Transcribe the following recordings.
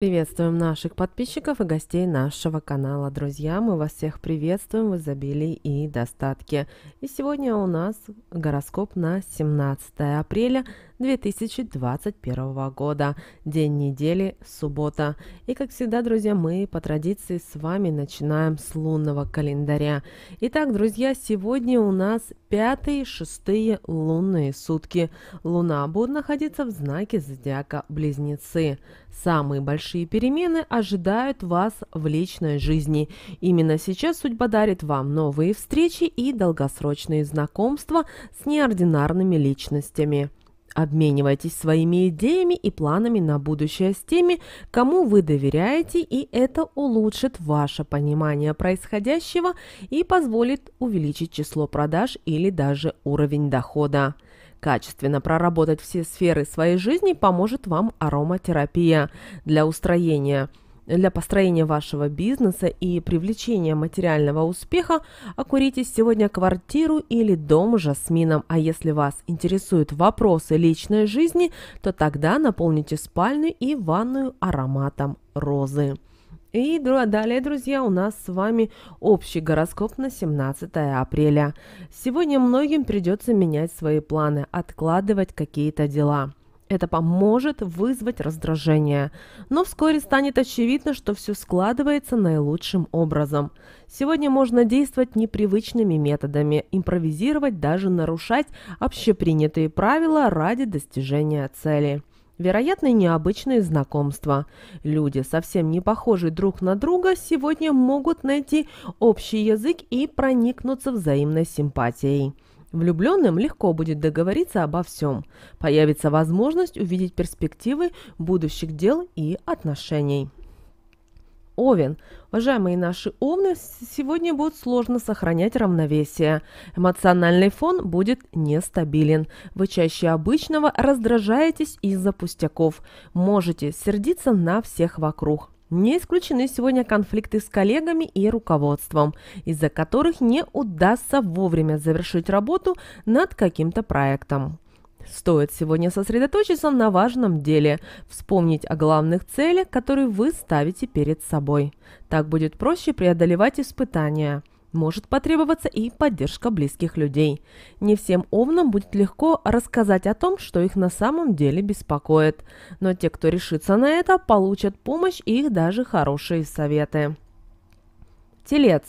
Приветствуем наших подписчиков и гостей нашего канала. Друзья, мы вас всех приветствуем в изобилии и достатке. И сегодня у нас гороскоп на 17 апреля 2021 года. День недели – суббота. И как всегда, друзья, мы по традиции с вами начинаем с лунного календаря. Итак, друзья, сегодня у нас пятые, шестые лунные сутки. Луна будет находиться в знаке зодиака Близнецы. Самые большие перемены ожидают вас в личной жизни. Именно сейчас судьба дарит вам новые встречи и долгосрочные знакомства с неординарными личностями. Обменивайтесь своими идеями и планами на будущее с теми, кому вы доверяете, и это улучшит ваше понимание происходящего и позволит увеличить число продаж или даже уровень дохода. Качественно проработать все сферы своей жизни поможет вам ароматерапия для устроения – для построения вашего бизнеса и привлечения материального успеха, окурите сегодня квартиру или дом жасмином. А если вас интересуют вопросы личной жизни, то тогда наполните спальню и ванную ароматом розы. И далее, друзья, у нас с вами общий гороскоп на 17 апреля. Сегодня многим придется менять свои планы, откладывать какие-то дела. Это поможет вызвать раздражение. Но вскоре станет очевидно, что все складывается наилучшим образом. Сегодня можно действовать непривычными методами, импровизировать, даже нарушать общепринятые правила ради достижения цели. Вероятно, необычные знакомства. Люди, совсем не похожие друг на друга, сегодня могут найти общий язык и проникнуться взаимной симпатией. Влюбленным легко будет договориться обо всем. Появится возможность увидеть перспективы будущих дел и отношений. Овен. Уважаемые наши овны, сегодня будет сложно сохранять равновесие. Эмоциональный фон будет нестабилен. Вы чаще обычного раздражаетесь из-за пустяков. Можете сердиться на всех вокруг. Не исключены сегодня конфликты с коллегами и руководством, из-за которых не удастся вовремя завершить работу над каким-то проектом. Стоит сегодня сосредоточиться на важном деле, вспомнить о главных целях, которые вы ставите перед собой. Так будет проще преодолевать испытания – может потребоваться и поддержка близких людей. Не всем овнам будет легко рассказать о том, что их на самом деле беспокоит. Но те, кто решится на это, получат помощь и их даже хорошие советы. Телец.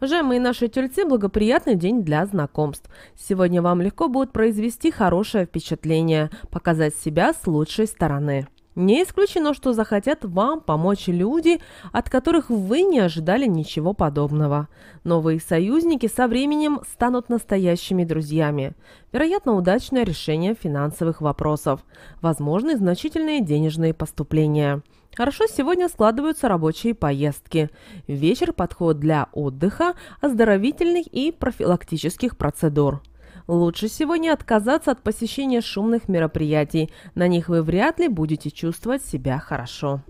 уже мы и наши тельцы, благоприятный день для знакомств. Сегодня вам легко будет произвести хорошее впечатление, показать себя с лучшей стороны. Не исключено, что захотят вам помочь люди, от которых вы не ожидали ничего подобного. Новые союзники со временем станут настоящими друзьями. Вероятно, удачное решение финансовых вопросов. Возможны значительные денежные поступления. Хорошо сегодня складываются рабочие поездки. Вечер – подходит для отдыха, оздоровительных и профилактических процедур. Лучше всего не отказаться от посещения шумных мероприятий. На них вы вряд ли будете чувствовать себя хорошо.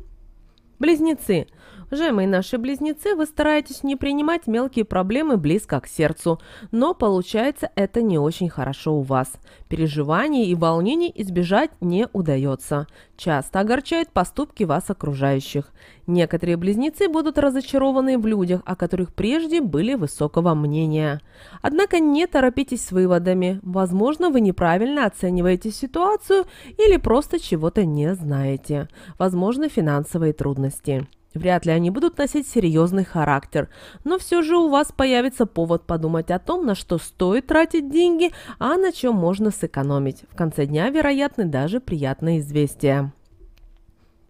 Близнецы. Уважаемые наши близнецы, вы стараетесь не принимать мелкие проблемы близко к сердцу, но получается это не очень хорошо у вас. Переживаний и волнений избежать не удается. Часто огорчают поступки вас окружающих. Некоторые близнецы будут разочарованы в людях, о которых прежде были высокого мнения. Однако не торопитесь с выводами. Возможно, вы неправильно оцениваете ситуацию или просто чего-то не знаете. Возможно, финансовые трудности. Вряд ли они будут носить серьезный характер, но все же у вас появится повод подумать о том, на что стоит тратить деньги, а на чем можно сэкономить. В конце дня, вероятны даже приятные известия.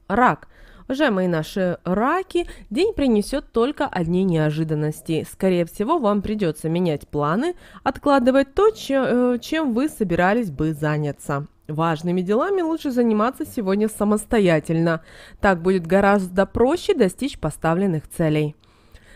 Рак. Уважаемые наши раки, день принесет только одни неожиданности. Скорее всего, вам придется менять планы, откладывать то, э, чем вы собирались бы заняться. Важными делами лучше заниматься сегодня самостоятельно. Так будет гораздо проще достичь поставленных целей.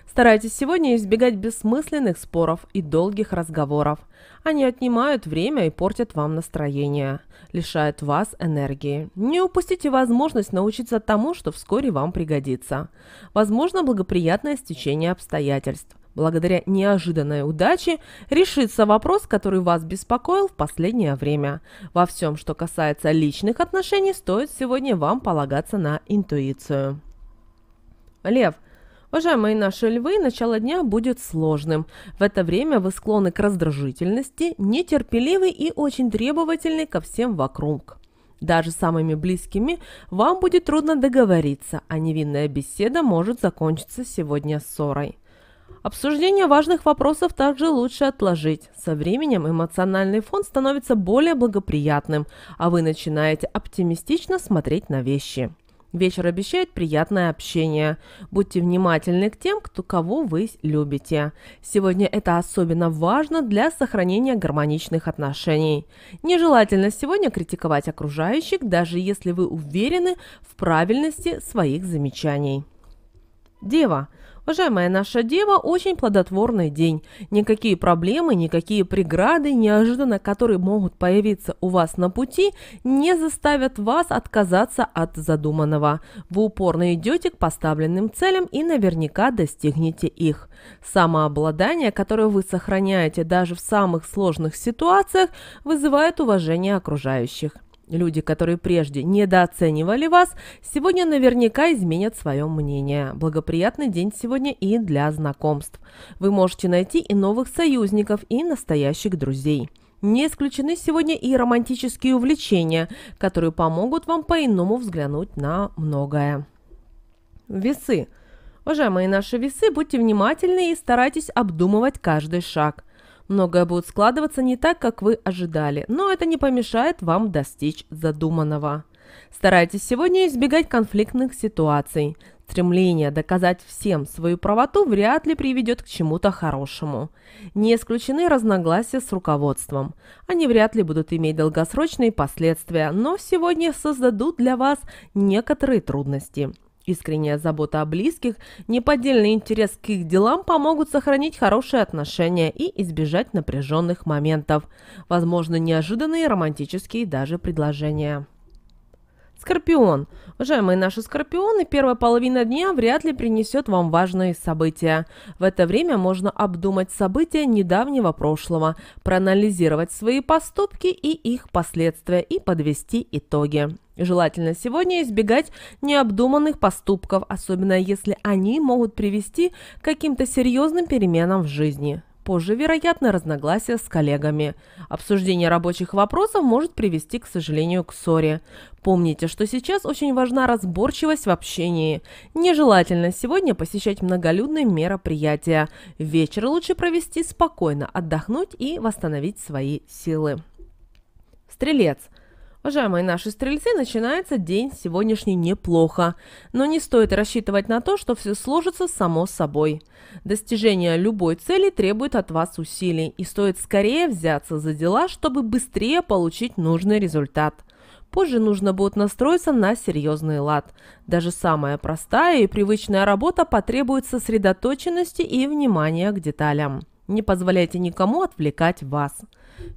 Старайтесь сегодня избегать бессмысленных споров и долгих разговоров. Они отнимают время и портят вам настроение, лишают вас энергии. Не упустите возможность научиться тому, что вскоре вам пригодится. Возможно, благоприятное стечение обстоятельств благодаря неожиданной удаче решится вопрос, который вас беспокоил в последнее время. Во всем, что касается личных отношений, стоит сегодня вам полагаться на интуицию. Лев. Уважаемые наши львы, начало дня будет сложным. В это время вы склонны к раздражительности, нетерпеливы и очень требовательны ко всем вокруг. Даже самыми близкими вам будет трудно договориться, а невинная беседа может закончиться сегодня ссорой. Обсуждение важных вопросов также лучше отложить. Со временем эмоциональный фон становится более благоприятным, а вы начинаете оптимистично смотреть на вещи. Вечер обещает приятное общение. Будьте внимательны к тем, кто кого вы любите. Сегодня это особенно важно для сохранения гармоничных отношений. Нежелательно сегодня критиковать окружающих, даже если вы уверены в правильности своих замечаний. Дева – Уважаемая наша дева, очень плодотворный день. Никакие проблемы, никакие преграды, неожиданно которые могут появиться у вас на пути, не заставят вас отказаться от задуманного. Вы упорно идете к поставленным целям и наверняка достигнете их. Самообладание, которое вы сохраняете даже в самых сложных ситуациях, вызывает уважение окружающих. Люди, которые прежде недооценивали вас, сегодня наверняка изменят свое мнение. Благоприятный день сегодня и для знакомств. Вы можете найти и новых союзников, и настоящих друзей. Не исключены сегодня и романтические увлечения, которые помогут вам по-иному взглянуть на многое. Весы. Уважаемые наши весы, будьте внимательны и старайтесь обдумывать каждый шаг – Многое будет складываться не так, как вы ожидали, но это не помешает вам достичь задуманного. Старайтесь сегодня избегать конфликтных ситуаций. Стремление доказать всем свою правоту вряд ли приведет к чему-то хорошему. Не исключены разногласия с руководством. Они вряд ли будут иметь долгосрочные последствия, но сегодня создадут для вас некоторые трудности. Искренняя забота о близких, неподдельный интерес к их делам помогут сохранить хорошие отношения и избежать напряженных моментов. Возможно, неожиданные романтические даже предложения. Скорпион. Уважаемые наши скорпионы, первая половина дня вряд ли принесет вам важные события. В это время можно обдумать события недавнего прошлого, проанализировать свои поступки и их последствия и подвести итоги. Желательно сегодня избегать необдуманных поступков, особенно если они могут привести к каким-то серьезным переменам в жизни. Позже вероятно, разногласия с коллегами. Обсуждение рабочих вопросов может привести, к сожалению, к ссоре. Помните, что сейчас очень важна разборчивость в общении. Нежелательно сегодня посещать многолюдные мероприятия. Вечер лучше провести спокойно, отдохнуть и восстановить свои силы. Стрелец – Уважаемые наши стрельцы, начинается день сегодняшний неплохо, но не стоит рассчитывать на то, что все сложится само собой. Достижение любой цели требует от вас усилий, и стоит скорее взяться за дела, чтобы быстрее получить нужный результат. Позже нужно будет настроиться на серьезный лад. Даже самая простая и привычная работа потребует сосредоточенности и внимания к деталям. Не позволяйте никому отвлекать вас.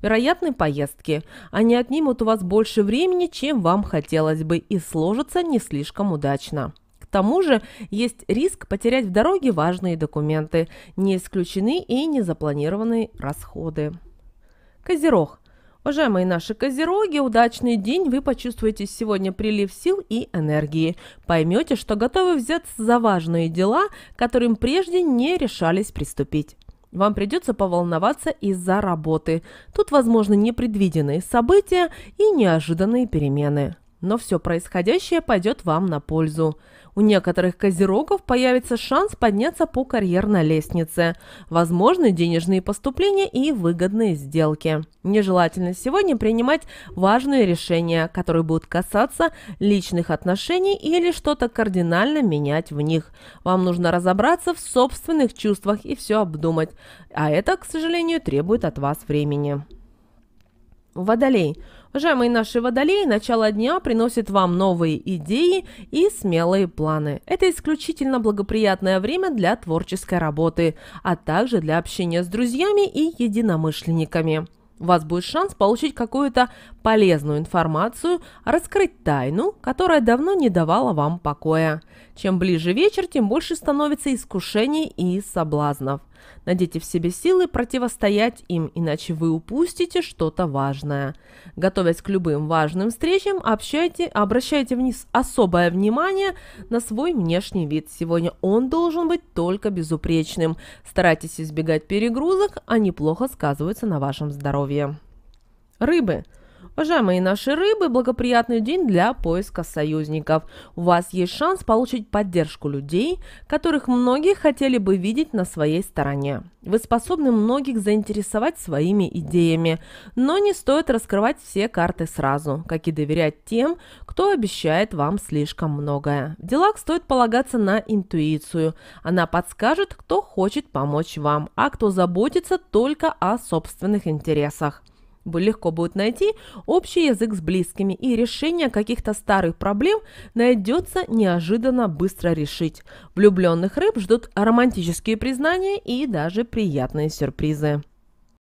Вероятны поездки. Они отнимут у вас больше времени, чем вам хотелось бы, и сложатся не слишком удачно. К тому же есть риск потерять в дороге важные документы, не исключены и незапланированные расходы. Козерог. Уважаемые наши козероги, удачный день, вы почувствуете сегодня прилив сил и энергии. Поймете, что готовы взяться за важные дела, которым прежде не решались приступить. Вам придется поволноваться из-за работы. Тут возможны непредвиденные события и неожиданные перемены. Но все происходящее пойдет вам на пользу. У некоторых козерогов появится шанс подняться по карьерной лестнице. Возможны денежные поступления и выгодные сделки. Нежелательно сегодня принимать важные решения, которые будут касаться личных отношений или что-то кардинально менять в них. Вам нужно разобраться в собственных чувствах и все обдумать. А это, к сожалению, требует от вас времени. Водолей – Уважаемые наши водолеи, начало дня приносит вам новые идеи и смелые планы. Это исключительно благоприятное время для творческой работы, а также для общения с друзьями и единомышленниками. У вас будет шанс получить какую-то полезную информацию, раскрыть тайну, которая давно не давала вам покоя. Чем ближе вечер, тем больше становится искушений и соблазнов. Найдите в себе силы противостоять им, иначе вы упустите что-то важное. Готовясь к любым важным встречам, общайте, обращайте вниз особое внимание на свой внешний вид. Сегодня он должен быть только безупречным. Старайтесь избегать перегрузок, они плохо сказываются на вашем здоровье. Рыбы – Уважаемые наши рыбы, благоприятный день для поиска союзников. У вас есть шанс получить поддержку людей, которых многие хотели бы видеть на своей стороне. Вы способны многих заинтересовать своими идеями, но не стоит раскрывать все карты сразу, как и доверять тем, кто обещает вам слишком многое. В делах стоит полагаться на интуицию. Она подскажет, кто хочет помочь вам, а кто заботится только о собственных интересах легко будет найти общий язык с близкими, и решение каких-то старых проблем найдется неожиданно быстро решить. Влюбленных рыб ждут романтические признания и даже приятные сюрпризы.